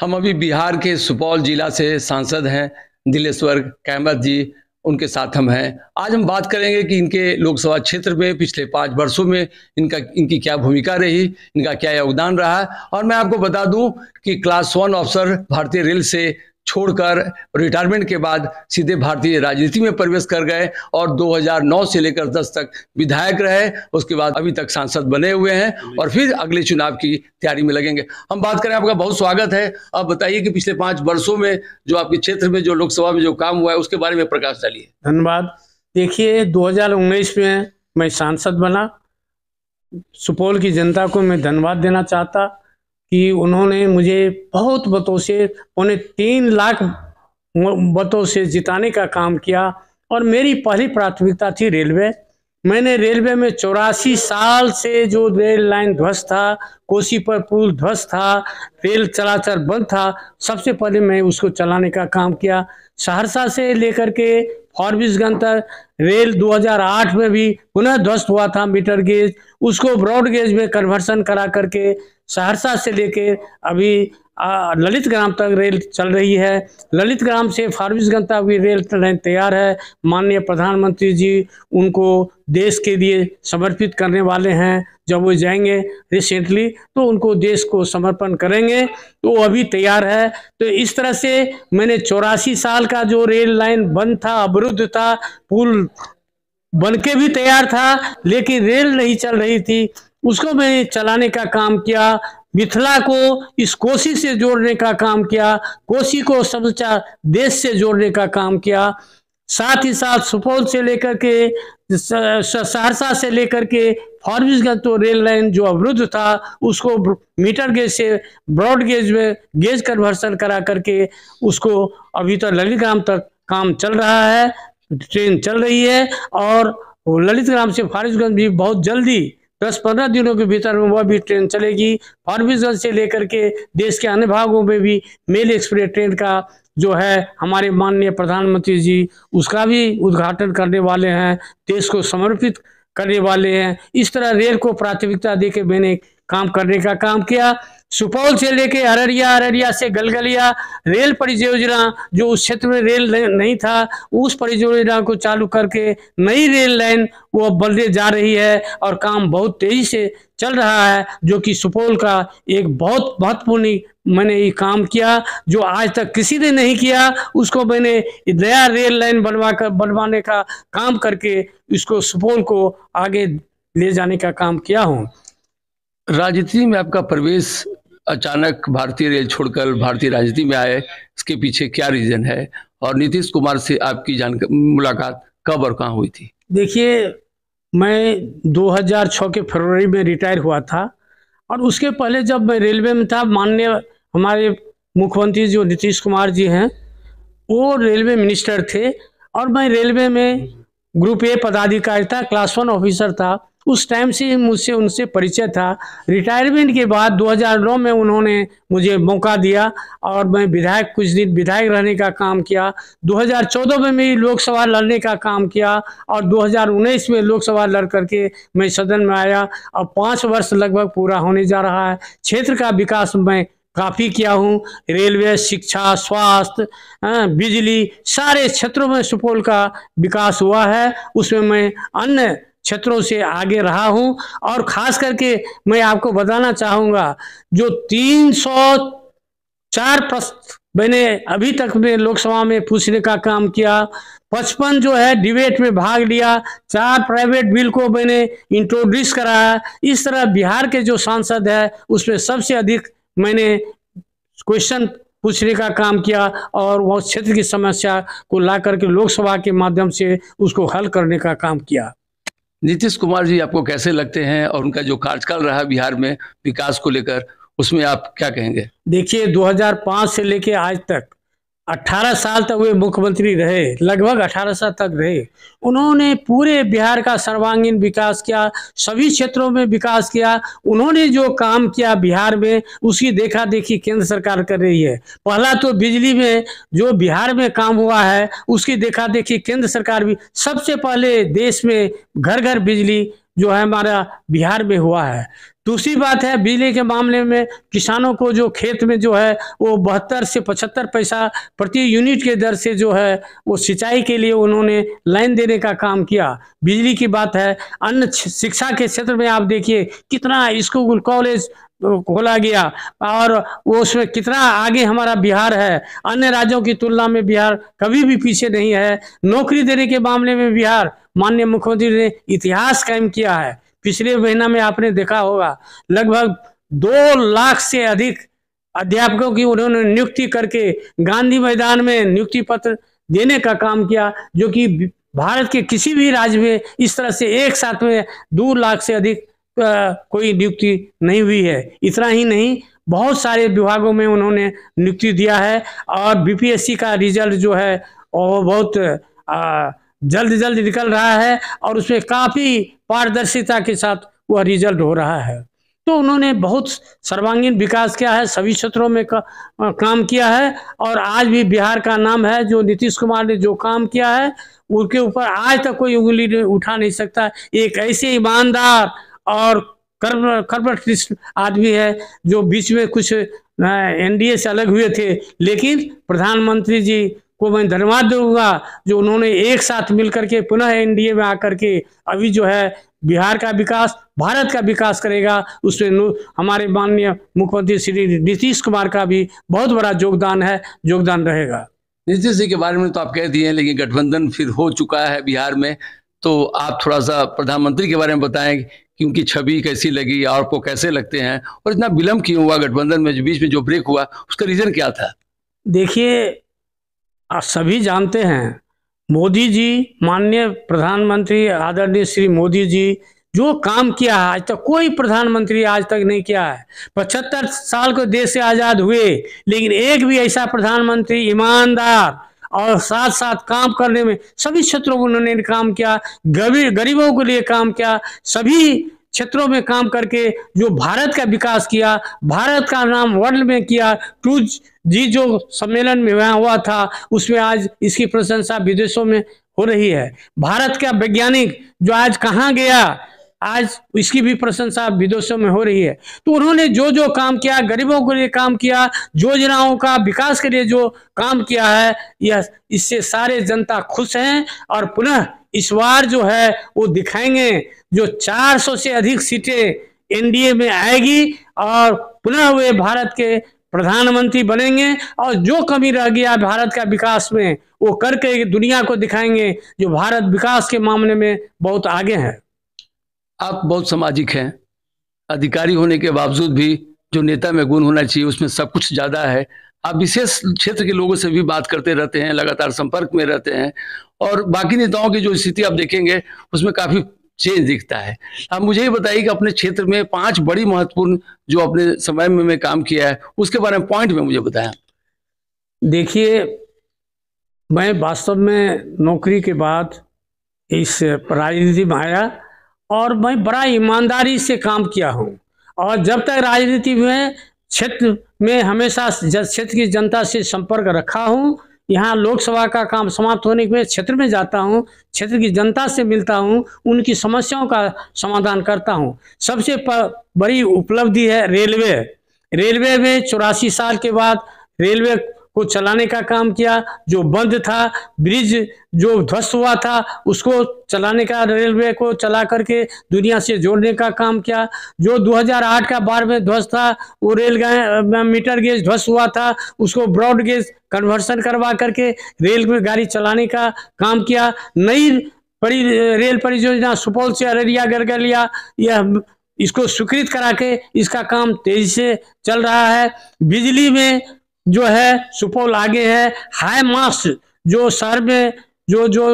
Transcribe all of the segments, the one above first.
हम अभी बिहार के सुपौल जिला से सांसद हैं दिलेश्वर कैमत जी उनके साथ हम हैं आज हम बात करेंगे कि इनके लोकसभा क्षेत्र में पिछले पाँच वर्षों में इनका इनकी क्या भूमिका रही इनका क्या योगदान रहा और मैं आपको बता दूं कि क्लास वन ऑफिसर भारतीय रेल से छोड़कर रिटायरमेंट के बाद सीधे भारतीय राजनीति में प्रवेश कर गए और 2009 से लेकर 10 तक विधायक रहे उसके बाद अभी तक सांसद बने हुए हैं और फिर अगले चुनाव की तैयारी में लगेंगे हम बात करें आपका बहुत स्वागत है आप बताइए कि पिछले पांच वर्षों में जो आपके क्षेत्र में जो लोकसभा में जो काम हुआ है उसके बारे में प्रकाश डालिए धन्यवाद देखिए दो में मैं सांसद बना सुपौल की जनता को मैं धन्यवाद देना चाहता कि उन्होंने मुझे बहुत बतों से उन्हें तीन लाख बतों से जिताने का काम किया और मेरी पहली प्राथमिकता थी रेलवे मैंने रेलवे में चौरासी साल से जो रेल लाइन ध्वस्त था कोसी पर पुल ध्वस्त था रेल चलाचल बंद था सबसे पहले मैं उसको चलाने का काम किया सहरसा से लेकर के फॉरबिसगंज तक रेल 2008 में भी पुनः ध्वस्त हुआ था मीटर गेज उसको ब्रॉड गेज में कन्वर्सन करा करके सहरसा से लेके अभी ललित ग्राम तक रेल चल रही है ललित ग्राम से फारबिसगंज तक भी रेल लाइन तैयार है माननीय प्रधानमंत्री जी उनको देश के लिए समर्पित करने वाले हैं जब वो जाएंगे रिसेंटली तो उनको देश को समर्पण करेंगे तो वो अभी तैयार है तो इस तरह से मैंने चौरासी साल का जो रेल लाइन बंद था अवरुद्ध था पुल बन के भी तैयार था लेकिन रेल नहीं चल रही थी उसको मैंने चलाने का काम किया मिथिला को इस कोसी से जोड़ने का काम किया कोसी को समुचा देश से जोड़ने का काम किया साथ ही साथ सुपौल से लेकर के सहरसा से लेकर के फॉरबिसगंज तो रेल लाइन जो अवरुद्ध था उसको मीटर गेज से ब्रॉड गेज में गेज कन्वर्सन करा करके उसको अभी तक तो ललित ग्राम तक काम चल रहा है ट्रेन चल रही है और ललित ग्राम से फारबिसगंज भी बहुत जल्दी दस पंद्रह दिनों के भीतर में वह भी ट्रेन चलेगी फारबिसगंज से लेकर के देश के अन्य भागों में भी मेल एक्सप्रेस ट्रेन का जो है हमारे माननीय प्रधानमंत्री जी उसका भी उद्घाटन करने वाले हैं देश को समर्पित करने वाले हैं इस तरह रेल को प्राथमिकता दे के मैंने काम करने का काम किया सुपौल से लेके अररिया अररिया से गलगलिया रेल परियोजना जो उस क्षेत्र में रेल नहीं था उस परियोजना को चालू करके नई रेल लाइन वो अब बनने जा रही है और काम बहुत तेजी से चल रहा है जो कि सुपौल का एक बहुत महत्वपूर्ण मैंने ये काम किया जो आज तक किसी ने नहीं किया उसको मैंने नया रेल लाइन बनवा कर बनवाने का काम करके इसको सुपौल को आगे ले जाने का काम किया हूँ राजनीति में आपका प्रवेश अचानक भारतीय रेल छोड़कर भारतीय राजनीति में आए इसके पीछे क्या रीजन है और नीतीश कुमार से आपकी जान मुलाकात कब और कहाँ हुई थी देखिए मैं 2006 के फरवरी में रिटायर हुआ था और उसके पहले जब मैं रेलवे में था माननीय हमारे मुख्यमंत्री जो नीतीश कुमार जी हैं वो रेलवे मिनिस्टर थे और मैं रेलवे में ग्रुप ए पदाधिकारी था क्लास वन ऑफिसर था उस टाइम से मुझसे उनसे परिचय था रिटायरमेंट के बाद 2009 में उन्होंने मुझे मौका दिया और मैं विधायक कुछ दिन विधायक रहने का काम किया 2014 में मेरी लोकसभा लड़ने का काम किया और 2019 में लोकसभा लड़ करके मैं सदन में आया और पाँच वर्ष लगभग पूरा होने जा रहा है क्षेत्र का विकास मैं काफ़ी किया हूँ रेलवे शिक्षा स्वास्थ्य हाँ, बिजली सारे क्षेत्रों में सुपौल का विकास हुआ है उसमें मैं अन्य क्षेत्रों से आगे रहा हूं और खास करके मैं आपको बताना चाहूंगा जो 304 प्रश्न मैंने अभी तक में लोकसभा में पूछने का काम किया पचपन जो है डिबेट में भाग लिया चार प्राइवेट बिल को मैंने इंट्रोड्यूस कराया इस तरह बिहार के जो सांसद है उसमें सबसे अधिक मैंने क्वेश्चन पूछने का काम किया और वह क्षेत्र की समस्या को ला करके लोकसभा के माध्यम से उसको हल करने का काम किया नीतीश कुमार जी आपको कैसे लगते हैं और उनका जो कार्यकाल रहा बिहार में विकास को लेकर उसमें आप क्या कहेंगे देखिए 2005 से लेकर आज तक 18 साल तक वे मुख्यमंत्री रहे लगभग 18 साल तक रहे उन्होंने पूरे बिहार का सर्वांगीण विकास किया सभी क्षेत्रों में विकास किया उन्होंने जो काम किया बिहार में उसकी देखा देखी केंद्र सरकार कर रही है पहला तो बिजली में जो बिहार में काम हुआ है उसकी देखा देखी केंद्र सरकार भी सबसे पहले देश में घर घर बिजली जो है हमारा बिहार में हुआ है दूसरी बात है बिजली के मामले में किसानों को जो खेत में जो है वो बहत्तर से पचहत्तर पैसा प्रति यूनिट के दर से जो है वो सिंचाई के लिए उन्होंने लाइन देने का काम किया बिजली की बात है अन्य शिक्षा के क्षेत्र में आप देखिए कितना स्कूल कॉलेज तो खोला गया और वो उसमें कितना आगे हमारा बिहार है अन्य राज्यों की तुलना में बिहार कभी भी पीछे नहीं है नौकरी देने के मामले में बिहार माननीय मुख्यमंत्री ने इतिहास कायम किया है पिछले महीना में आपने देखा होगा लगभग दो लाख से अधिक अध्यापकों की उन्होंने नियुक्ति करके गांधी मैदान में नियुक्ति पत्र देने का काम किया जो कि भारत के किसी भी राज्य में इस तरह से एक साथ में दो लाख से अधिक कोई नियुक्ति नहीं हुई है इतना ही नहीं बहुत सारे विभागों में उन्होंने नियुक्ति दिया है और बीपीएससी का रिजल्ट जो है वो बहुत आ, जल्द जल्द निकल रहा है और उसमें काफ़ी पारदर्शिता के साथ वह रिजल्ट हो रहा है तो उन्होंने बहुत सर्वांगीण विकास किया है सभी क्षेत्रों में का, आ, काम किया है और आज भी बिहार का नाम है जो नीतीश कुमार ने जो काम किया है उनके ऊपर आज तक कोई उंगली उठा नहीं सकता एक ऐसे ईमानदार और कर्म कर्म आदमी है जो बीच में कुछ एनडीए से अलग हुए थे लेकिन प्रधानमंत्री जी को मैं धन्यवाद दूंगा जो उन्होंने एक साथ मिलकर के पुनः एनडीए में आकर के अभी जो है बिहार का विकास भारत का विकास करेगा उसमें हमारे माननीय मुख्यमंत्री श्री नीतीश कुमार का भी बहुत बड़ा योगदान है योगदान रहेगा नीतीश जी के बारे में तो आप कह दिए लेकिन गठबंधन फिर हो चुका है बिहार में तो आप थोड़ा सा प्रधानमंत्री के बारे में बताएं कि उनकी छवि कैसी लगी आपको कैसे लगते हैं और इतना विलम्ब क्यों हुआ गठबंधन में जो बीच में जो ब्रेक हुआ उसका रीजन क्या था देखिए सभी जानते हैं मोदी जी माननीय प्रधानमंत्री आदरणीय श्री मोदी जी जो काम किया है आज तक कोई प्रधानमंत्री आज तक नहीं किया है पचहत्तर साल को देश से आज़ाद हुए लेकिन एक भी ऐसा प्रधानमंत्री ईमानदार और साथ साथ काम करने में सभी क्षेत्रों को उन्होंने काम किया गरीबों के लिए काम किया सभी क्षेत्रों में काम करके जो भारत का विकास किया भारत का नाम वर्ल्ड में किया टू जी जो सम्मेलन में हुआ था उसमें आज इसकी प्रशंसा विदेशों में हो रही है भारत का वैज्ञानिक जो आज कहाँ गया आज इसकी भी प्रशंसा विदेशों में हो रही है तो उन्होंने जो जो काम किया गरीबों के लिए काम किया योजनाओं का विकास के लिए जो काम किया है यह इससे सारे जनता खुश हैं और पुनः इस बार जो है वो दिखाएंगे जो 400 से अधिक सीटें एनडीए में आएगी और पुनः वे भारत के प्रधानमंत्री बनेंगे और जो कमी रह गया भारत का विकास में वो करके दुनिया को दिखाएंगे जो भारत विकास के मामले में बहुत आगे है आप बहुत सामाजिक हैं अधिकारी होने के बावजूद भी जो नेता में गुण होना चाहिए उसमें सब कुछ ज़्यादा है आप विशेष क्षेत्र के लोगों से भी बात करते रहते हैं लगातार संपर्क में रहते हैं और बाकी नेताओं की जो स्थिति आप देखेंगे उसमें काफ़ी चेंज दिखता है आप मुझे ही बताइए कि अपने क्षेत्र में पांच बड़ी महत्वपूर्ण जो अपने समय में मैं काम किया है उसके बारे में पॉइंट में मुझे बताया देखिए मैं वास्तव में नौकरी के बाद इस राजनीति में आया और मैं बड़ा ईमानदारी से काम किया हूँ और जब तक राजनीति में क्षेत्र में हमेशा क्षेत्र की जनता से संपर्क रखा हूँ यहाँ लोकसभा का काम समाप्त होने के मैं क्षेत्र में जाता हूँ क्षेत्र की जनता से मिलता हूँ उनकी समस्याओं का समाधान करता हूँ सबसे बड़ी उपलब्धि है रेलवे रेलवे में चौरासी साल के बाद रेलवे को चलाने का काम किया जो बंद था ब्रिज जो ध्वस्त हुआ था उसको चलाने का रेलवे को चला करके दुनिया से जोड़ने का काम किया जो 2008 का बार में ध्वस्त था वो रेल मीटर गेज ध्वस्त हुआ था उसको ब्रॉड गेज कन्वर्सन करवा करके रेल में गाड़ी चलाने का काम किया नई परि रेल परियोजना सुपौल से अररिया लिया यह इसको स्वीकृत करा के इसका काम तेजी से चल रहा है बिजली में जो है सुपौल आगे है हाई मास जो शहर में जो जो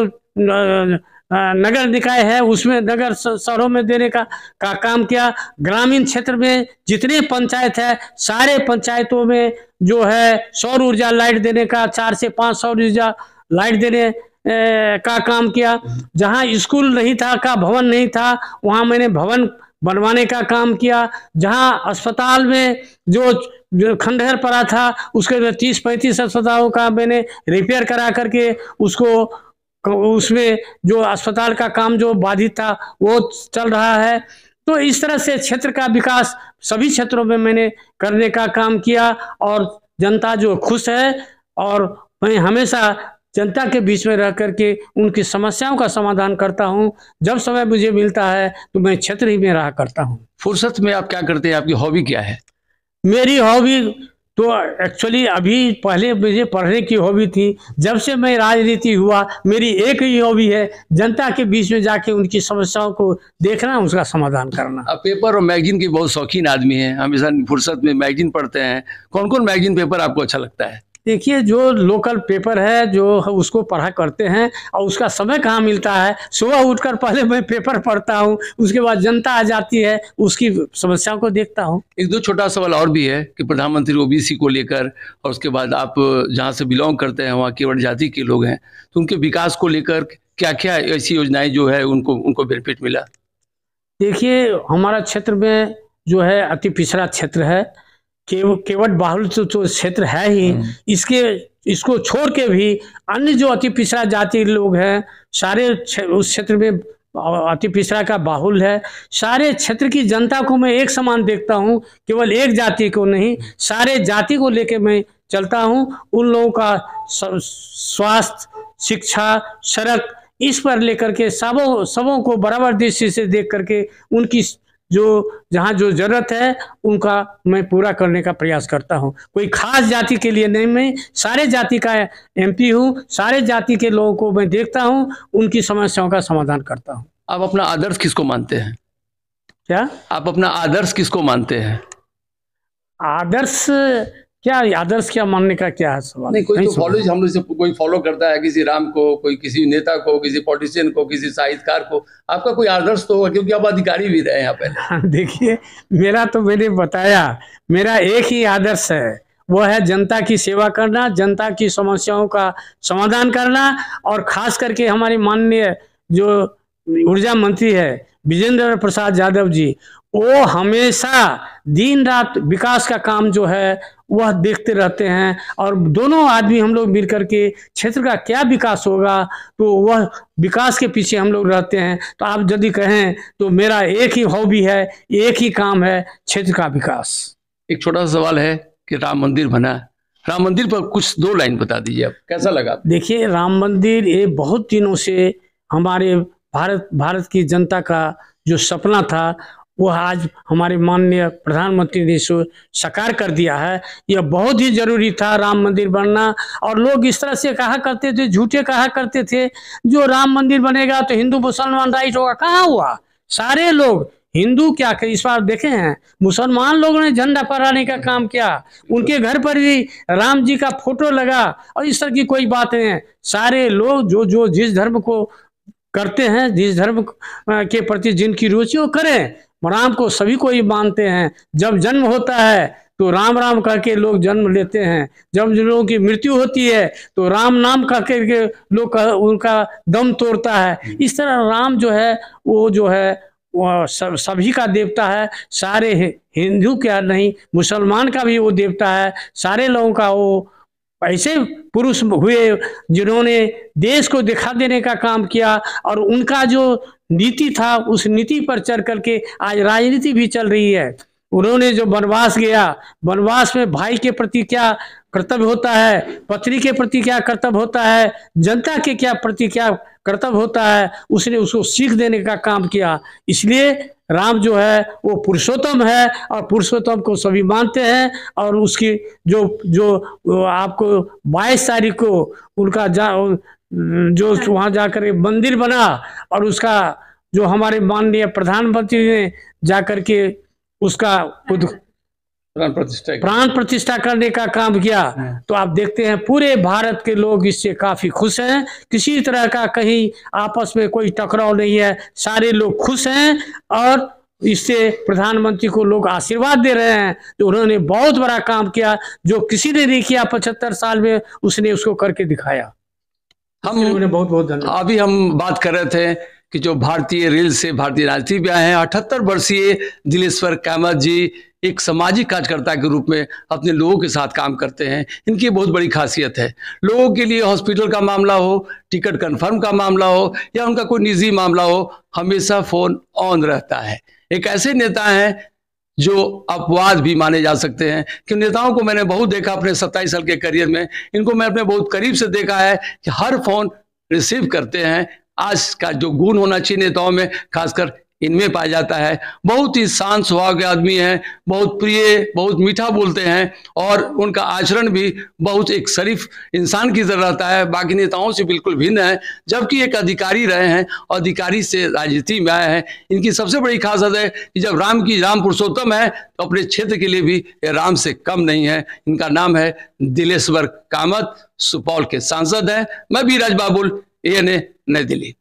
नगर निकाय है उसमें नगर शहरों में देने का का काम किया ग्रामीण क्षेत्र में जितने पंचायत है सारे पंचायतों में जो है सौर ऊर्जा लाइट देने का चार से पाँच सौर ऊर्जा लाइट देने ए, का काम किया जहाँ स्कूल नहीं था का भवन नहीं था वहाँ मैंने भवन बनवाने का काम किया जहां अस्पताल में जो जो खंडहर पड़ा था उसके तीस पैंतीस अस्पतालों का मैंने रिपेयर करा करके उसको उसमें जो अस्पताल का काम जो बाधित था वो चल रहा है तो इस तरह से क्षेत्र का विकास सभी क्षेत्रों में मैंने करने का काम किया और जनता जो खुश है और मैं हमेशा जनता के बीच में रह करके उनकी समस्याओं का समाधान करता हूँ जब समय मुझे मिलता है तो मैं क्षेत्र ही में रहा करता हूँ फुर्सत में आप क्या करते हैं आपकी हॉबी क्या है मेरी हॉबी तो एक्चुअली अभी पहले मुझे पढ़ने की हॉबी थी जब से मैं राजनीति हुआ मेरी एक ही हॉबी है जनता के बीच में जाके उनकी समस्याओं को देखना उसका समाधान करना आप पेपर और मैगजीन के बहुत शौकीन आदमी हैं हमेशा फुर्सत में मैगजीन पढ़ते हैं कौन कौन मैगजीन पेपर आपको अच्छा लगता है देखिए जो लोकल पेपर है जो उसको पढ़ा करते हैं और उसका समय कहाँ मिलता है सुबह उठकर पहले मैं पेपर पढ़ता हूँ उसके बाद जनता आ जाती है उसकी समस्याओं को देखता हूँ एक दो छोटा सवाल और भी है कि प्रधानमंत्री ओबीसी को लेकर और उसके बाद आप जहाँ से बिलोंग करते हैं वहाँ केवल जाति के लोग हैं तो उनके विकास को लेकर क्या क्या ऐसी योजनाएं जो है उनको उनको बेनिफिट मिला देखिए हमारा क्षेत्र में जो है अति पिछड़ा क्षेत्र है केवट बाहुल तो, तो क्षेत्र है ही हाँ। इसके इसको छोड़ के भी अन्य जो अति पिछड़ा जाति लोग हैं सारे उस क्षेत्र में अति पिछड़ा का बाहुल है सारे क्षेत्र की जनता को मैं एक समान देखता हूँ केवल एक जाति को नहीं सारे जाति को लेके मैं चलता हूँ उन लोगों का स्वास्थ्य शिक्षा सड़क इस पर लेकर के सबों सबों को बराबर दृष्टि से देख करके उनकी जो जहाँ जो जरूरत है उनका मैं पूरा करने का प्रयास करता हूँ कोई खास जाति के लिए नहीं मैं सारे जाति का एमपी हूँ सारे जाति के लोगों को मैं देखता हूँ उनकी समस्याओं का समाधान करता हूँ आप अपना आदर्श किसको मानते हैं क्या आप अपना आदर्श किसको मानते हैं आदर्श क्या आदर्श क्या मानने का क्या है सवाल नहीं कोई तो फॉलो हम लोग कोई फॉलो करता है किसी राम को कोई किसी नेता को किसी पॉलिटिशियन को किसी साहित्यकार को आपका कोई आदर्श तो होगा क्योंकि आप अधिकारी भी रहे यहाँ पे हाँ, देखिए मेरा तो मैंने बताया मेरा एक ही आदर्श है वो है जनता की सेवा करना जनता की समस्याओं का समाधान करना और खास करके हमारे माननीय जो ऊर्जा मंत्री है विजेंद्र प्रसाद यादव जी वो हमेशा दिन रात विकास का काम जो है वह देखते रहते हैं और दोनों आदमी हम लोग मिल करके क्षेत्र का क्या विकास होगा तो वह विकास के पीछे हम लोग रहते हैं तो आप यदि कहें तो मेरा एक ही हॉबी है एक ही काम है क्षेत्र का विकास एक छोटा सा सवाल है कि राम मंदिर बना राम मंदिर पर कुछ दो लाइन बता दीजिए आप कैसा लगा देखिए राम मंदिर ये बहुत दिनों से हमारे भारत भारत की जनता का जो सपना था वह आज हमारे माननीय प्रधानमंत्री ने इसको साकार कर दिया है यह बहुत ही जरूरी था राम मंदिर बनना और लोग इस तरह से कहा करते थे झूठे कहा करते थे जो राम मंदिर बनेगा तो हिंदू मुसलमान राइट होगा कहाँ हुआ सारे लोग हिंदू क्या कर इस बार देखे हैं मुसलमान लोगों ने झंडा फहराने का काम किया उनके घर पर भी राम जी का फोटो लगा और इस तरह की कोई बात नहीं है सारे लोग जो जो जिस धर्म को करते हैं जिस धर्म के प्रति जिनकी रुचि वो करें राम को सभी को ही मानते हैं जब जन्म होता है तो राम राम कह के लोग जन्म लेते हैं जब जिन लोगों की मृत्यु होती है तो राम नाम कह के लोग का, उनका दम तोड़ता है इस तरह राम जो है वो जो है वो सब सभी का देवता है सारे हिंदू क्या नहीं मुसलमान का भी वो देवता है सारे लोगों का वो ऐसे पुरुष हुए जिन्होंने देश को दिखा देने का काम किया और उनका जो नीति था उस नीति पर चढ़ करके आज राजनीति भी चल रही है उन्होंने जो वनवास गया वनवास में भाई के प्रति क्या कर्तव्य होता है पत्नी के प्रति क्या कर्तव्य होता है जनता के क्या प्रति क्या कर्तव्य होता है उसने उसको सीख देने का काम किया इसलिए राम जो है वो पुरुषोत्तम है और पुरुषोत्तम को सभी मानते हैं और उसकी जो जो आपको बाईस तारीख को उनका जा जो वहाँ जाकर मंदिर बना और उसका जो हमारे माननीय प्रधानमंत्री ने जाकर के उसका खुद प्राण प्रतिष्ठा प्राण प्रतिष्ठा करने का काम किया हाँ। तो आप देखते हैं पूरे भारत के लोग इससे काफी खुश हैं किसी तरह का कहीं आपस में कोई टकराव नहीं है सारे लोग खुश हैं और इससे प्रधानमंत्री को लोग आशीर्वाद दे रहे हैं तो उन्होंने बहुत बड़ा काम किया जो किसी ने नहीं किया पचहत्तर साल में उसने उसको करके दिखाया हम बहुत बहुत धन्यवाद अभी हम बात कर रहे थे कि जो भारतीय रेल से भारतीय राजनीति में आए हैं अठहत्तर वर्षीय दिलेश्वर कामत जी एक सामाजिक कार्यकर्ता के रूप में अपने लोगों के साथ काम करते हैं इनकी बहुत बड़ी खासियत है लोगों के लिए हॉस्पिटल का मामला हो टिकट कन्फर्म का मामला हो या उनका कोई निजी मामला हो हमेशा फ़ोन ऑन रहता है एक ऐसे नेता हैं जो अपवाद भी माने जा सकते हैं कि नेताओं को मैंने बहुत देखा अपने सत्ताईस साल के करियर में इनको मैं अपने बहुत करीब से देखा है कि हर फोन रिसीव करते हैं आज का जो गुण होना चाहिए नेताओं में खासकर इनमें पाया जाता है बहुत ही शांत स्वभाव के आदमी हैं बहुत प्रिय बहुत मीठा बोलते हैं और उनका आचरण भी बहुत एक शरीफ इंसान की तरह रहता है बाकी नेताओं से बिल्कुल भिन्न है जबकि एक अधिकारी रहे हैं और अधिकारी से राजनीति में आए हैं इनकी सबसे बड़ी खासियत है कि जब राम की राम पुरुषोत्तम है तो अपने क्षेत्र के लिए भी राम से कम नहीं है इनका नाम है दिलेश्वर कामत सुपौल के सांसद हैं मैं भी राज बाबुल ये नई दिल्ली